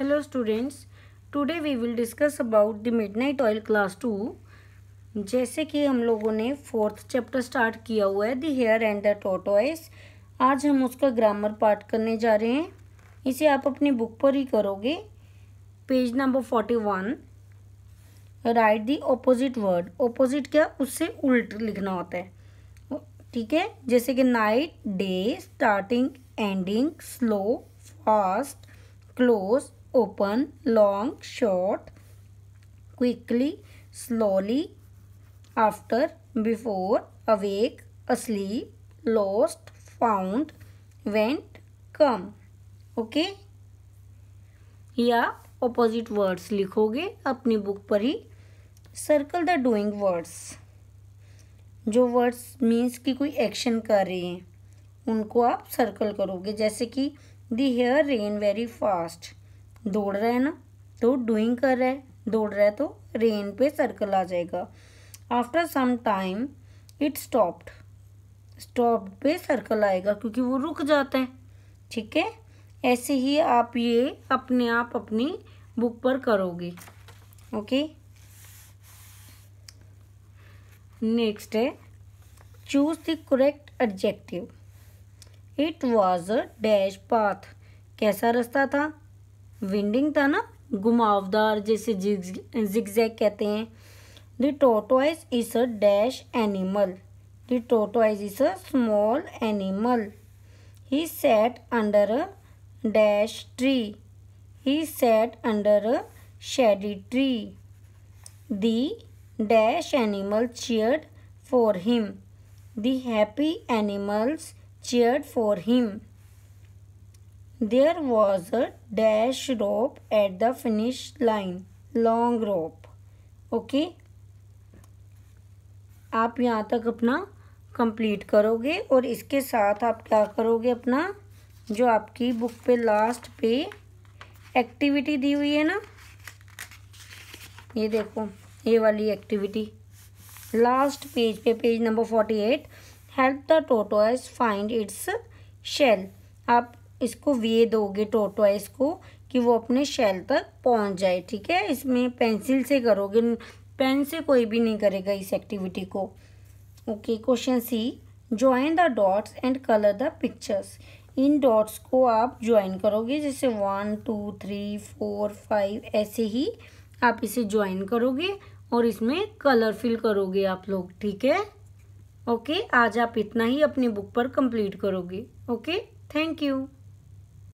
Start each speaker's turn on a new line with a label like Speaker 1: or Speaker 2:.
Speaker 1: Hello students today we will discuss about the midnight oil class two जैसे कि हम लोगों ने फोर्थ चैप्टर स्टार्ट किया हुआ है the hare and the tortoise आज हम उसका ग्रामर पार्ट करने जा रहे हैं इसे आप अपनी बुक पर ही करोगे page number forty one write the opposite word opposite क्या उससे उल्ट लिखना होता है ठीक है जैसे कि night day starting ending slow fast close open, long, short, quickly, slowly, after, before, awake, asleep, lost, found, went, come. Okay? या ऑपोजिट वर्ड्स लिखोगे अपनी बुक पर ही सर्कल द डूइंग वर्ड्स जो वर्ड्स मीन्स कि कोई एक्शन कर रहे हैं उनको आप सर्कल करोगे जैसे कि the hare ran very fast दौड़ रहा है ना तो डूइंग कर रहा है दौड़ रहा है तो रेन पे सर्कल आ जाएगा after some time it stopped stop पे सर्कल आएगा क्योंकि वो रुक जाते हैं ठीक है ऐसे ही आप ये अपने आप अपनी बुक पर करोगे ओके नेक्स्ट है choose the correct adjective it was a dash path कैसा रास्ता था विंडिंग था ना घुमावदार जैसे जिगजैग कहते हैं the tortoise is a dash animal the tortoise is a small animal he sat under a dash tree he sat under a shady tree the dash animal cheered for him happy animals animals for him There was a dash rope at the finish line. Long rope. Okay okay? आप यहाँ तक अपना complete करोगे और इसके साथ आप क्या करोगे अपना जो आपकी बुक पे लास्ट पे एक्टिविटी दी हुई है ना ये देखो ये वाली एक्टिविटी लास्ट पेज पे page number forty eight help the tortoise find its shell आप इसको वे दोगे टोटोइस को कि वो अपने शेल तक पहुंच जाए ठीक है इसमें पेंसिल से करोगे पेन से कोई भी नहीं करेगा इस एक्टिविटी को okay question C join the dots and colour the pictures इन डॉट्स को आप ज्वाइन करोगे जैसे one two three four five ऐसे ही आप इसे ज्वाइन करोगे और इसमें कलर फिल करोगे आप लोग ठीक है ओके आज आप इतना ही अपनी बुक पर कंप्लीट करोगे ओके थैंक यू